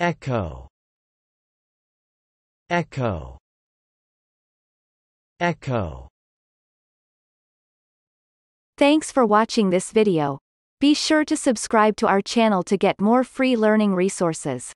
Echo Echo Echo Thanks for watching this video. Be sure to subscribe to our channel to get more free learning resources.